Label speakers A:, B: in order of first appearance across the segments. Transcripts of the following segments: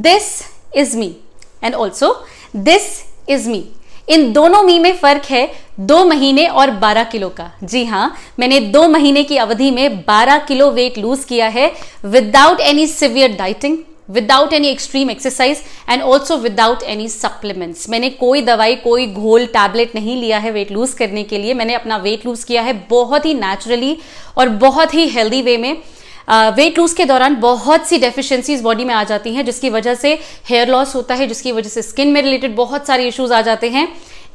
A: this is me and also this is me in दोनों me में फर्क है दो महीने और बारह किलो का जी हाँ मैंने दो महीने की अवधि में बारह किलो वेट लूज किया है without any severe dieting without any extreme exercise and also without any supplements मैंने कोई दवाई कोई घोल टैबलेट नहीं लिया है वेट लूज करने के लिए मैंने अपना वेट लूज किया है बहुत ही नेचुरली और बहुत ही हेल्दी वे में वेट लूज के दौरान बहुत सी डेफिशिएंसीज बॉडी में आ जाती हैं जिसकी वजह से हेयर लॉस होता है जिसकी वजह से स्किन में रिलेटेड बहुत सारे इश्यूज आ जाते हैं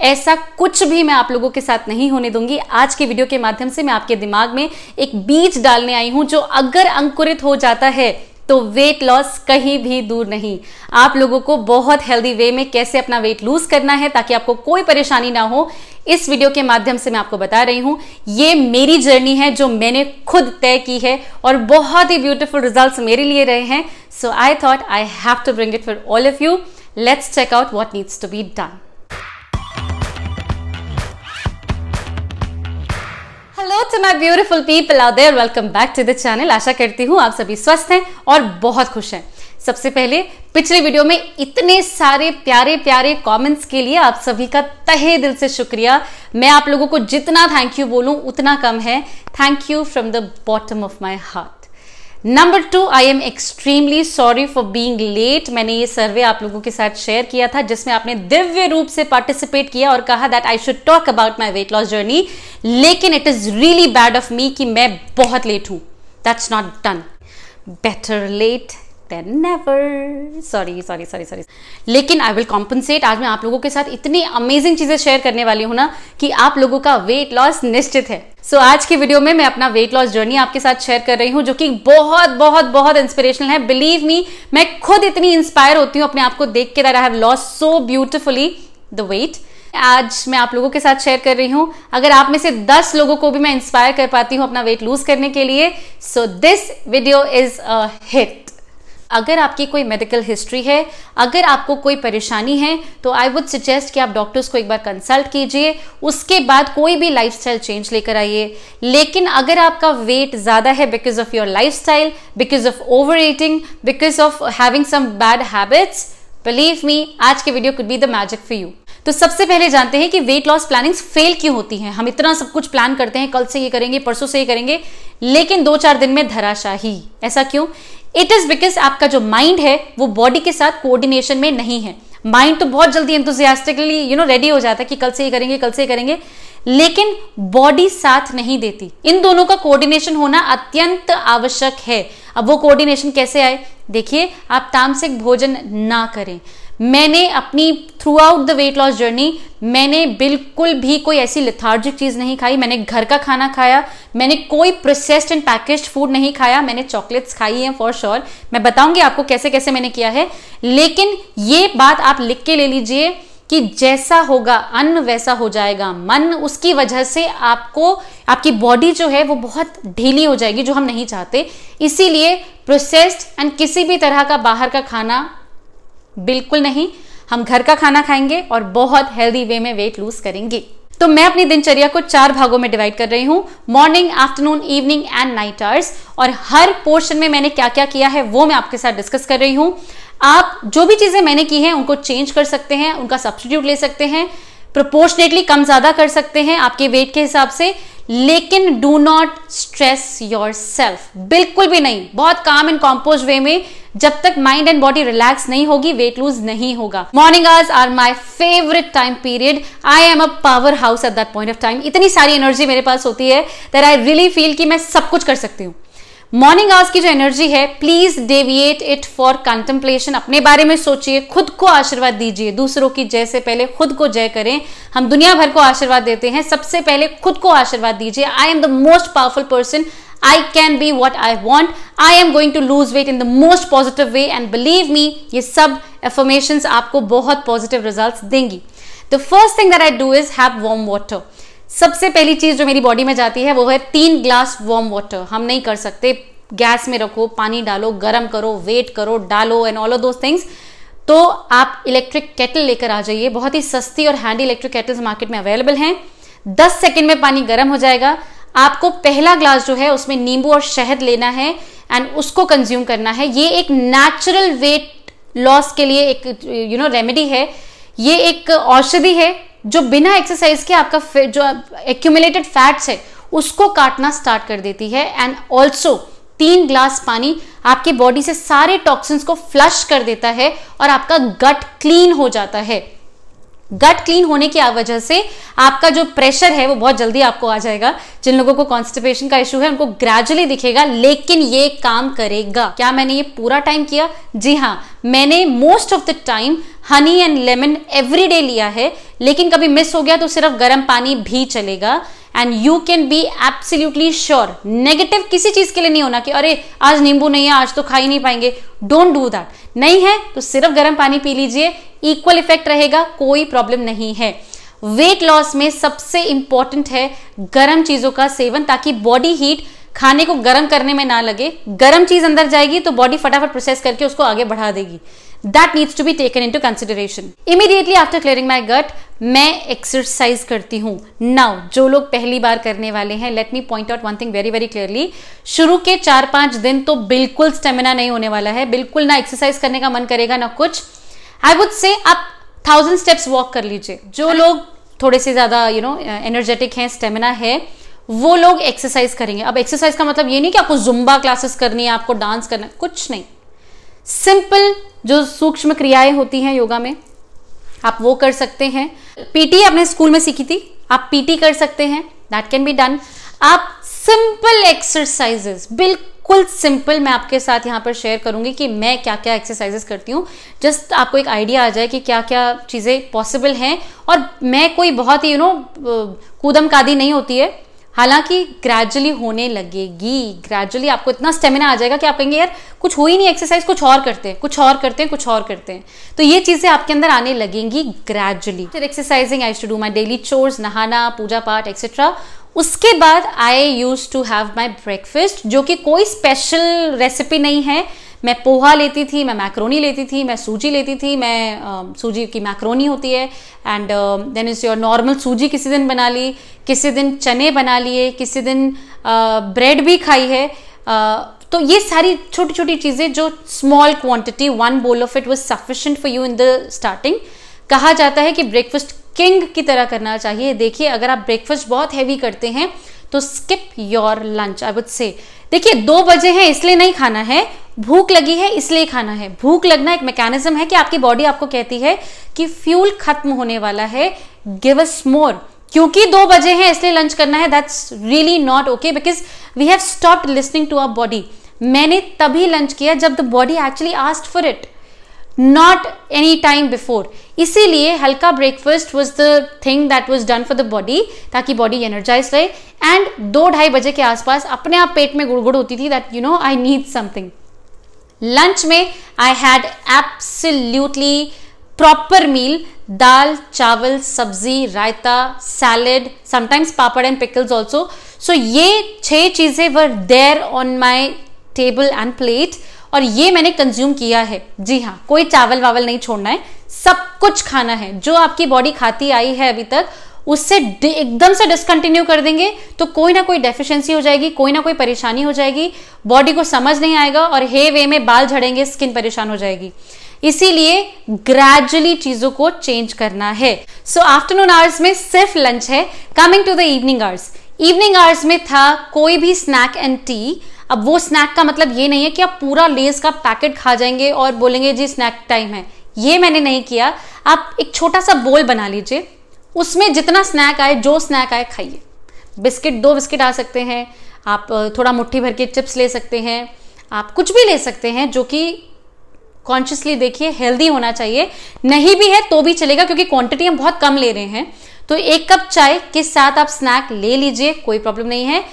A: ऐसा कुछ भी मैं आप लोगों के साथ नहीं होने दूंगी आज के वीडियो के माध्यम से मैं आपके दिमाग में एक बीज डालने आई हूं जो अगर अंकुरित हो जाता है तो वेट लॉस कहीं भी दूर नहीं आप लोगों को बहुत हेल्दी वे में कैसे अपना वेट लूज करना है ताकि आपको कोई परेशानी ना हो इस वीडियो के माध्यम से मैं आपको बता रही हूं ये मेरी जर्नी है जो मैंने खुद तय की है और बहुत ही ब्यूटीफुल रिजल्ट मेरे लिए रहे हैं so I thought I have to bring it for all of you let's check out what needs to be done to my beautiful people out there welcome back to the channel आशा करती हूँ आप सभी स्वस्थ हैं और बहुत खुश हैं सबसे पहले पिछले वीडियो में इतने सारे प्यारे प्यारे कमेंट्स के लिए आप सभी का तहे दिल से शुक्रिया मैं आप लोगों को जितना थैंक यू बोलूँ उतना कम है thank you from the bottom of my heart number two I am extremely sorry for being late मैंने ये सर्वे आप लोगों के साथ शेयर किया था जिसमें आपने दिव्य रूप से पार्टिसिपेट किया और कहा that I should talk about my weight loss journey लेकिन it is really bad of me कि मैं बहुत लेट हूं that's not done better late than never sorry sorry sorry sorry लेकिन आई विल कॉम्पनसेट आज मैं आप लोगों के साथ इतनी अमेजिंग चीज़ें शेयर करने वाली हूं ना कि आप लोगों का वेट लॉस निश्चित है सो so, आज के वीडियो में मैं अपना वेट लॉस जर्नी आपके साथ शेयर कर रही हूं जो कि बहुत बहुत बहुत इंस्पिरेशनल है बिलीव मी मैं खुद इतनी इंस्पायर होती हूं अपने आप को देख के दर I have lost so beautifully the weight आज मैं आप लोगों के साथ शेयर कर रही हूं अगर आप में से 10 लोगों को भी मैं इंस्पायर कर पाती हूं अपना वेट लूज करने के लिए so this video is a hit अगर आपकी कोई मेडिकल हिस्ट्री है अगर आपको कोई परेशानी है तो आई वुड सजेस्ट कि आप डॉक्टर्स को एक बार कंसल्ट कीजिए उसके बाद कोई भी लाइफ चेंज लेकर आइए लेकिन अगर आपका वेट ज़्यादा है because of your life because of over eating because of having some bad habits believe me आज के video could be the magic for you तो सबसे पहले जानते हैं कि वेट लॉस प्लानिंग्स फेल क्यों होती हैं हम इतना सब कुछ प्लान करते हैं कल से ये करेंगे परसों से ये करेंगे लेकिन दो चार दिन में धराशाही ऐसा क्यों इट इज बिकॉज आपका जो माइंड है वो बॉडी के साथ कोऑर्डिनेशन में नहीं है माइंड तो बहुत जल्दी एंथुजियास्टिकली यू नो रेडी हो जाता है कि कल से ये करेंगे कल से ये करेंगे लेकिन बॉडी साथ नहीं देती इन दोनों का कोऑर्डिनेशन होना अत्यंत आवश्यक है अब वो कोऑर्डिनेशन कैसे आए देखिए आप तामसिक भोजन ना करें मैंने अपनी throughout the weight loss journey मैंने बिल्कुल भी कोई ऐसी लिथार्जिक चीज़ नहीं खाई मैंने घर का खाना खाया मैंने कोई प्रोसेस्ड एंड पैकेज्ड फूड नहीं खाया मैंने चॉकलेट्स खाई हैं फॉर श्योर मैं बताऊंगी आपको कैसे कैसे मैंने किया है लेकिन ये बात आप लिख के ले लीजिए कि जैसा होगा अन्न वैसा हो जाएगा मन उसकी वजह से आपको आपकी बॉडी जो है वो बहुत ढीली हो जाएगी जो हम नहीं चाहते इसीलिए प्रोसेस्ड एंड किसी भी तरह का बाहर का खाना बिल्कुल नहीं हम घर का खाना खाएंगे और बहुत हेल्दी वे में वेट लूज करेंगे तो मैं अपनी दिनचर्या को चार भागों में डिवाइड कर रही हूँ morning afternoon evening and night hours और हर पोर्शन में मैंने क्या क्या किया है वो मैं आपके साथ डिस्कस कर रही हूँ आप जो भी चीज़ें मैंने की हैं उनको चेंज कर सकते हैं उनका सब्सटीट्यूट ले सकते हैं प्रोपोर्शनेटली कम ज़्यादा कर सकते हैं आपके वेट के हिसाब से लेकिन do not stress yourself बिल्कुल भी नहीं बहुत काम एंड कॉम्पोज वे में जब तक माइंड एंड बॉडी रिलैक्स नहीं होगी वेट लूज नहीं होगा morning hours are my favourite time period I am a powerhouse at that point of time इतनी सारी एनर्जी मेरे पास होती है दैट आई रियली फील कि मैं सब कुछ कर सकती हूँ मॉर्निंग आवर्स की जो एनर्जी है please deviate it for contemplation अपने बारे में सोचिए खुद को आशीर्वाद दीजिए दूसरों की जय से पहले खुद को जय करें हम दुनिया भर को आशीर्वाद देते हैं सबसे पहले खुद को आशीर्वाद दीजिए I am the most powerful person I can be what I want I am going to lose weight in the most positive way and believe me ये सब एफर्मेशन आपको बहुत पॉजिटिव रिजल्ट देंगी the first thing that I do is have warm water सबसे पहली चीज़ जो मेरी body में जाती है वो है तीन ग्लास वार्म वाटर हम नहीं कर सकते गैस में रखो पानी डालो गर्म करो वेट करो डालो and all of those things तो आप इलेक्ट्रिक केटल लेकर आ जाइए बहुत ही सस्ती और हैंडी इलेक्ट्रिक केटल्स मार्केट में अवेलेबल हैं दस सेकेंड में पानी गर्म हो जाएगा आपको पहला ग्लास जो है उसमें नींबू और शहद लेना है एंड उसको कंज्यूम करना है ये एक नेचुरल वेट लॉस के लिए एक यू नो रेमेडी है ये एक औषधि है जो बिना एक्सरसाइज के आपका जो एक्यूमुलेटेड फैट्स है उसको काटना स्टार्ट कर देती है एंड ऑल्सो तीन ग्लास पानी आपके बॉडी से सारे टॉक्सिन्स को फ्लश कर देता है और आपका गट क्लीन हो जाता है गट क्लीन होने की वजह से आपका जो प्रेशर है वो बहुत जल्दी आपको आ जाएगा जिन लोगों को कॉन्स्टिपेशन का इश्यू है उनको ग्रेजुअली दिखेगा लेकिन ये काम करेगा क्या मैंने ये पूरा टाइम किया जी हाँ मैंने most of the time honey and lemon every day लिया है लेकिन कभी मिस हो गया तो सिर्फ गर्म पानी भी चलेगा and you can be absolutely sure negative किसी चीज के लिए नहीं होना कि अरे आज नींबू नहीं है आज तो खा ही नहीं पाएंगे डोंट डू दैट नहीं है तो सिर्फ गर्म पानी पी लीजिए इक्वल इफेक्ट रहेगा कोई प्रॉब्लम नहीं है वेट लॉस में सबसे इंपॉर्टेंट है गर्म चीजों का सेवन ताकि बॉडी हीट खाने को गर्म करने में ना लगे गर्म चीज अंदर जाएगी तो बॉडी फटाफट प्रोसेस करके उसको आगे बढ़ा देगी that needs to be taken into consideration immediately after clearing my gut मैं एक्सरसाइज करती हूँ नाउ जो लोग पहली बार करने वाले हैं let me point out one thing very very clearly शुरू के चार पांच दिन तो बिल्कुल स्टेमिना नहीं होने वाला है बिल्कुल ना एक्सरसाइज करने का मन करेगा ना कुछ आई वुड से आप थाउजेंड स्टेप्स वॉक कर लीजिए जो लोग थोड़े से ज़्यादा यू नो एनर्जेटिक हैं स्टेमिना है वो लोग एक्सरसाइज करेंगे अब एक्सरसाइज का मतलब ये नहीं कि आपको जुम्बा क्लासेस करनी है आपको डांस करना कुछ नहीं सिंपल जो सूक्ष्म क्रियाएं होती हैं योगा में आप वो कर सकते हैं पीटी आपने स्कूल में सीखी थी आप पीटी कर सकते हैं दैट कैन बी डन आप सिंपल एक्सरसाइजेस बिल्कुल सिंपल मैं आपके साथ यहां पर शेयर करूंगी कि मैं क्या क्या एक्सरसाइजेस करती हूँ जस्ट आपको एक आइडिया आ जाए कि क्या क्या चीज़ें पॉसिबल हैं और मैं कोई बहुत ही यू नो कूदम कादी नहीं होती है हालांकि ग्रेजुअली होने लगेगी ग्रेजुअली आपको इतना स्टेमिना आ जाएगा कि आप कहेंगे यार कुछ हो ही नहीं एक्सरसाइज कुछ और करते हैं कुछ और करते हैं कुछ और करते हैं तो ये चीज़ें आपके अंदर आने लगेंगी ग्रेजुअली फिर exercising I to do my daily chores नहाना पूजा पाठ एक्सेट्रा उसके बाद I used to have my breakfast जो कि कोई स्पेशल रेसिपी नहीं है मैं पोहा लेती थी मैं मैक्रोनी लेती थी मैं सूजी लेती थी मैं uh, सूजी की मैक्रोनी होती है and then is your normal सूजी किसी दिन बना ली किसी दिन चने बना लिए किसी दिन ब्रेड uh, भी खाई है तो ये सारी छोटी छोटी चीज़ें जो small quantity one bowl of it was sufficient for you in the starting कहा जाता है कि ब्रेकफास्ट किंग की तरह करना चाहिए देखिए अगर आप ब्रेकफास्ट बहुत हैवी करते हैं तो skip your lunch I would say देखिए दो बजे हैं इसलिए नहीं खाना है भूख लगी है इसलिए खाना है भूख लगना एक मैकेनिज्म है कि आपकी बॉडी आपको कहती है कि फ्यूल खत्म होने वाला है गिव अस मोर क्योंकि दो बजे हैं इसलिए लंच करना है that's really not okay because we have stop listening to our body मैंने तभी लंच किया जब the body actually asked for it not any time before इसीलिए हल्का breakfast was the thing that was done for the body ताकि body energize रहे and दो ढाई बजे के आसपास अपने आप पेट में गुड़गुड़ होती थी that you know I need something lunch में I had absolutely proper meal dal chawal sabzi raita salad sometimes papad and pickles also so ये छह चीज़ें were there on my table and plate और ये मैंने कंज्यूम किया है जी हाँ कोई चावल वावल नहीं छोड़ना है सब कुछ खाना है जो आपकी बॉडी खाती आई है अभी तक उससे एकदम से डिसकंटिन्यू कर देंगे तो कोई ना कोई डेफिशिएंसी हो जाएगी कोई ना कोई परेशानी हो जाएगी बॉडी को समझ नहीं आएगा और हे वे में बाल झड़ेंगे स्किन परेशान हो जाएगी इसीलिए ग्रेजुअली चीजों को चेंज करना है सो आफ्टरनून आवर्स में सिर्फ लंच है coming to the evening hours evening hours में था कोई भी स्नैक एंड टी अब वो स्नैक का मतलब ये नहीं है कि आप पूरा लेस का पैकेट खा जाएंगे और बोलेंगे जी स्नैक टाइम है ये मैंने नहीं किया आप एक छोटा सा बोल बना लीजिए उसमें जितना स्नैक आए जो स्नैक आए खाइए बिस्किट दो बिस्किट आ सकते हैं आप थोड़ा मुट्ठी भर के चिप्स ले सकते हैं आप कुछ भी ले सकते हैं जो कि कॉन्शियसली देखिए हेल्दी होना चाहिए नहीं भी है तो भी चलेगा क्योंकि क्वांटिटी हम बहुत कम ले रहे हैं तो एक कप चाय के साथ आप स्नैक ले लीजिए कोई प्रॉब्लम नहीं है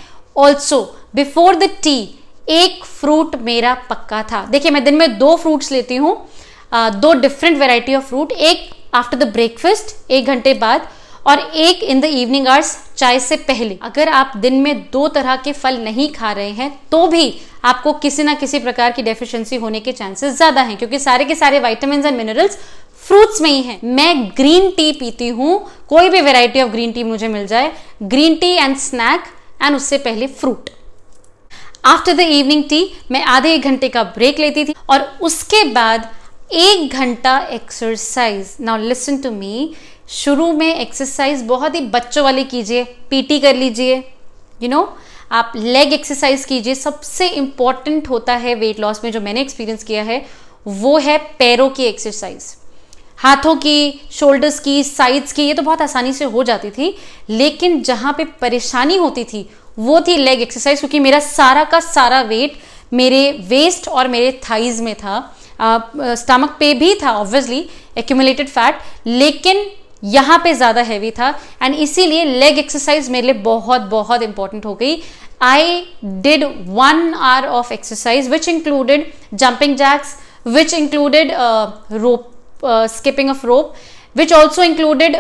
A: ऑल्सो बिफोर द टी एक फ्रूट मेरा पक्का था देखिए मैं दिन में दो फ्रूट्स लेती हूँ दो डिफरेंट वेराइटी ऑफ फ्रूट एक आफ्टर द ब्रेकफास्ट एक घंटे बाद और एक इन द इवनिंग आवर्स चाय से पहले अगर आप दिन में दो तरह के फल नहीं खा रहे हैं तो भी आपको किसी ना किसी प्रकार की डेफिशिएंसी होने के चांसेस ज़्यादा हैं क्योंकि सारे के सारे वाइटामिन एंड मिनरल्स फ्रूट्स में ही हैं मैं ग्रीन टी पीती हूँ कोई भी वेराइटी ऑफ ग्रीन टी मुझे मिल जाए green tea and snack and उससे पहले fruit after the evening tea मैं आधे एक घंटे का ब्रेक लेती थी और उसके बाद एक घंटा exercise now listen to me शुरू में एक्सरसाइज बहुत ही बच्चों वाली कीजिए पीटी कर लीजिए यू नो आप लेग एक्सरसाइज कीजिए सबसे इंपॉर्टेंट होता है वेट लॉस में जो मैंने एक्सपीरियंस किया है वो है पैरों की एक्सरसाइज हाथों की शोल्डर्स की साइड्स की ये तो बहुत आसानी से हो जाती थी लेकिन जहाँ पे परेशानी होती थी वो थी लेग एक्सरसाइज क्योंकि मेरा सारा का सारा वेट मेरे वेस्ट और मेरे थाइज में था स्टमक पे भी था ऑब्वियसली एक्यूमुलेटेड फैट लेकिन यहाँ पे ज़्यादा हैवी था एंड इसीलिए लेग एक्सरसाइज मेरे लिए बहुत बहुत इंपॉर्टेंट हो गई I did one hour of exercise which included jumping jacks which included rope skipping of rope which also included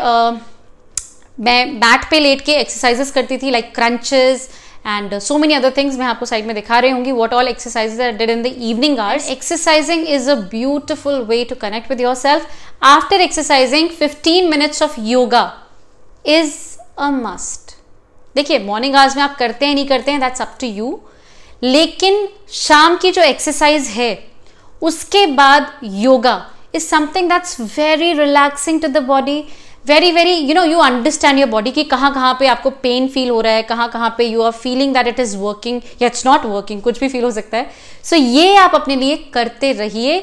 A: मैं बैट पे लेट के एक्सरसाइजेस करती थी like crunches and so many other things मैं आपको साइड में दिखा रही होंगी what all exercise did in the evening hours exercising is a beautiful way to connect with yourself after exercising fifteen minutes of yoga is a must देखिए morning hours में आप करते हैं नहीं करते हैं दैट्स अप टू यू लेकिन शाम की जो एक्सरसाइज है उसके बाद yoga is something that's very relaxing to the body very very you know you understand your body कि कहाँ कहाँ पे आपको पेन फील हो रहा है कहाँ कहाँ पे you are feeling that it is working या इट्स नॉट वर्किंग कुछ भी फील हो सकता है सो so, ये आप अपने लिए करते रहिए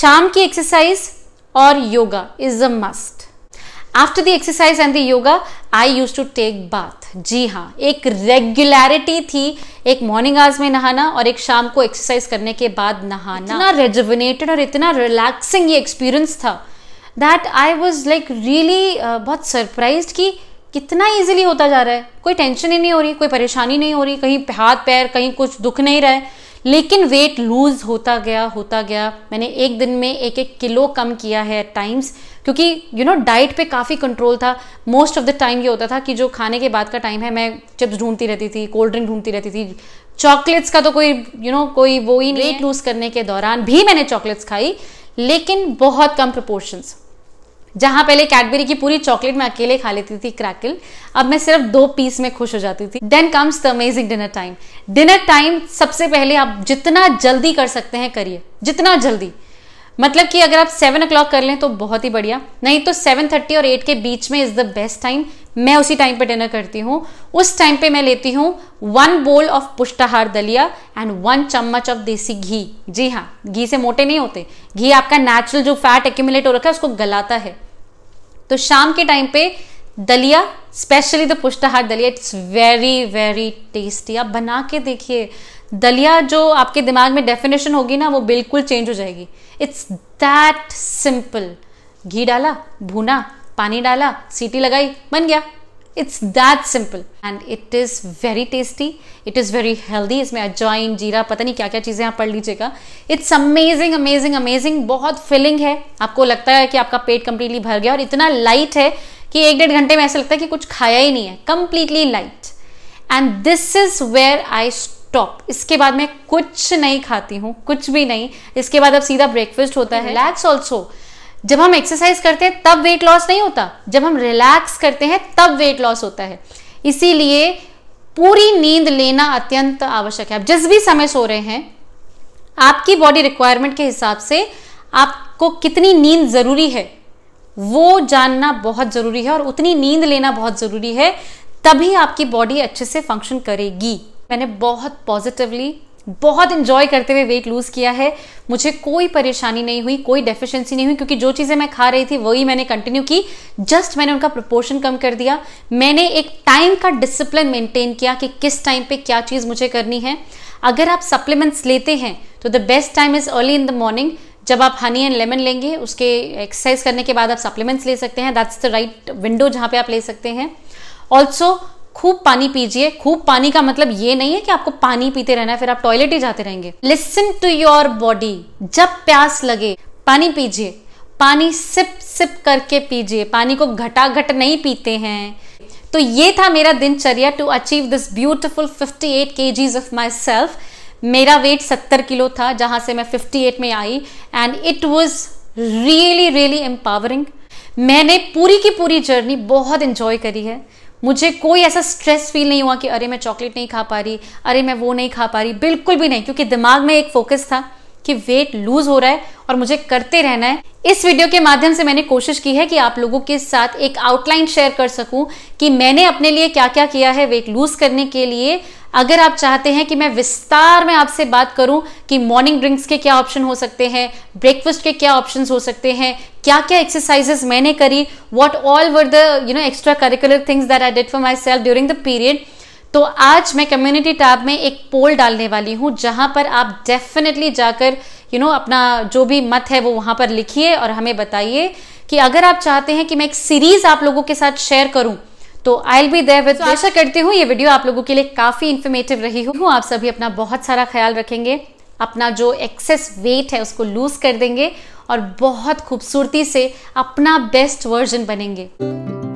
A: शाम की एक्सरसाइज और yoga is a must after the exercise and the yoga I used to take bath जी हाँ एक रेगुलरिटी थी एक मॉर्निंग आवर्स में नहाना और एक शाम को एक्सरसाइज करने के बाद नहाना इतना रेजुविनेटेड और इतना रिलैक्सिंग ये एक्सपीरियंस था that I was like really बहुत सरप्राइज कि कितना ईजिली होता जा रहा है कोई टेंशन ही नहीं हो रही कोई परेशानी नहीं हो रही कहीं हाथ पैर कहीं कुछ दुख नहीं रहा है लेकिन वेट लूज़ होता गया होता गया मैंने एक दिन में एक एक किलो कम किया है एट टाइम्स क्योंकि यू नो डाइट पे काफ़ी कंट्रोल था मोस्ट ऑफ द टाइम ये होता था कि जो खाने के बाद का टाइम है मैं चिप्स ढूंढती रहती थी कोल्ड ड्रिंक ढूंढती रहती थी चॉकलेट्स का तो कोई यू you नो know, कोई वो ही नहीं वेट लूज़ करने के दौरान भी मैंने चॉकलेट्स खाई लेकिन बहुत कम प्रपोर्शंस जहाँ पहले कैडबेरी की पूरी चॉकलेट मैं अकेले खा लेती थी क्रैकल अब मैं सिर्फ दो पीस में खुश हो जाती थी then comes the amazing dinner time dinner time सबसे पहले आप जितना जल्दी कर सकते हैं करिए जितना जल्दी मतलब कि अगर आप सेवन ओ कर लें तो बहुत ही बढ़िया नहीं तो सेवन थर्टी और एट के बीच में इज़ द बेस्ट टाइम मैं उसी टाइम पे डिनर करती हूँ उस टाइम पे मैं लेती हूँ वन बोल ऑफ पुष्टाहार दलिया एंड वन चम्मच ऑफ देसी घी जी हाँ घी से मोटे नहीं होते घी आपका नेचुरल जो फैट एक्यूमुलेट हो रखा है उसको गलाता है तो शाम के टाइम पे दलिया स्पेशली द पुष्टाहार दलिया इट्स वेरी वेरी टेस्टी आप बना के देखिए दलिया जो आपके दिमाग में डेफिनेशन होगी ना वो बिल्कुल चेंज हो जाएगी इट्स दैट सिंपल घी डाला भुना पानी डाला सीटी लगाई बन गया it's that simple and it is very tasty it is very healthy इसमें अजवाइन जीरा पता नहीं क्या क्या चीज़ें आप पढ़ लीजिएगा इट्स अमेजिंग अमेजिंग अमेजिंग बहुत फिलिंग है आपको लगता है कि आपका पेट कंप्लीटली भर गया और इतना लाइट है कि एक डेढ़ घंटे में ऐसा लगता है कि कुछ खाया ही नहीं है completely light and this is where I top इसके बाद मैं कुछ नहीं खाती हूँ कुछ भी नहीं इसके बाद अब सीधा ब्रेकफास्ट होता है रिलैक्स ऑल्सो जब हम एक्सरसाइज करते हैं तब वेट लॉस नहीं होता जब हम रिलैक्स करते हैं तब वेट लॉस होता है इसीलिए पूरी नींद लेना अत्यंत आवश्यक है आप जिस भी समय सो रहे हैं आपकी बॉडी रिक्वायरमेंट के हिसाब से आपको कितनी नींद ज़रूरी है वो जानना बहुत ज़रूरी है और उतनी नींद लेना बहुत ज़रूरी है तभी आपकी बॉडी अच्छे से फंक्शन करेगी मैंने बहुत पॉजिटिवली बहुत इंजॉय करते हुए वेट लूज़ किया है मुझे कोई परेशानी नहीं हुई कोई डेफिशिएंसी नहीं हुई क्योंकि जो चीज़ें मैं खा रही थी वही मैंने कंटिन्यू की जस्ट मैंने उनका प्रपोर्शन कम कर दिया मैंने एक टाइम का डिसिप्लिन मेंटेन किया कि किस टाइम पे क्या चीज़ मुझे करनी है अगर आप सप्लीमेंट्स लेते हैं तो the best time is early in the morning जब आप हनी एंड लेमन लेंगे उसके एक्सरसाइज करने के बाद आप सप्लीमेंट्स ले सकते हैं दैट्स द राइट विंडो जहाँ पे आप ले सकते हैं ऑल्सो खूब पानी पीजिए खूब पानी का मतलब ये नहीं है कि आपको पानी पीते रहना है फिर आप टॉयलेट ही जाते रहेंगे लिसन टू योर बॉडी जब प्यास लगे पानी पीजिए पानी सिप सिप करके पीजिए पानी को घटा घट नहीं पीते हैं तो ये था मेरा दिनचर्या to achieve this beautiful 58 eight kgs of my self मेरा वेट 70 किलो था जहां से मैं 58 में आई and it was really really empowering मैंने पूरी की पूरी जर्नी बहुत इंजॉय करी है मुझे कोई ऐसा स्ट्रेस फील नहीं हुआ कि अरे मैं चॉकलेट नहीं खा पा रही अरे मैं वो नहीं खा पा रही बिल्कुल भी नहीं क्योंकि दिमाग में एक फोकस था कि वेट लूज हो रहा है और मुझे करते रहना है इस वीडियो के माध्यम से मैंने कोशिश की है कि आप लोगों के साथ एक आउटलाइन शेयर कर सकूं कि मैंने अपने लिए क्या क्या किया है वेट लूज करने के लिए अगर आप चाहते हैं कि मैं विस्तार में आपसे बात करूं कि मॉर्निंग ड्रिंक्स के क्या ऑप्शन हो सकते हैं ब्रेकफास्ट के क्या ऑप्शंस हो सकते हैं क्या क्या एक्सरसाइजेस मैंने करी what all were the you know extra curricular things that I did for my self during the period तो आज मैं कम्युनिटी टैब में एक पोल डालने वाली हूँ जहाँ पर आप डेफिनेटली जाकर यू you नो know, अपना जो भी मत है वो वहाँ पर लिखिए और हमें बताइए कि अगर आप चाहते हैं कि मैं एक सीरीज आप लोगों के साथ शेयर करूँ तो आई बी देर विद आशा करती हूँ ये वीडियो आप लोगों के लिए काफ़ी इन्फॉर्मेटिव रही हूँ आप सभी अपना बहुत सारा ख्याल रखेंगे अपना जो एक्सेस वेट है उसको लूज कर देंगे और बहुत खूबसूरती से अपना बेस्ट वर्जन बनेंगे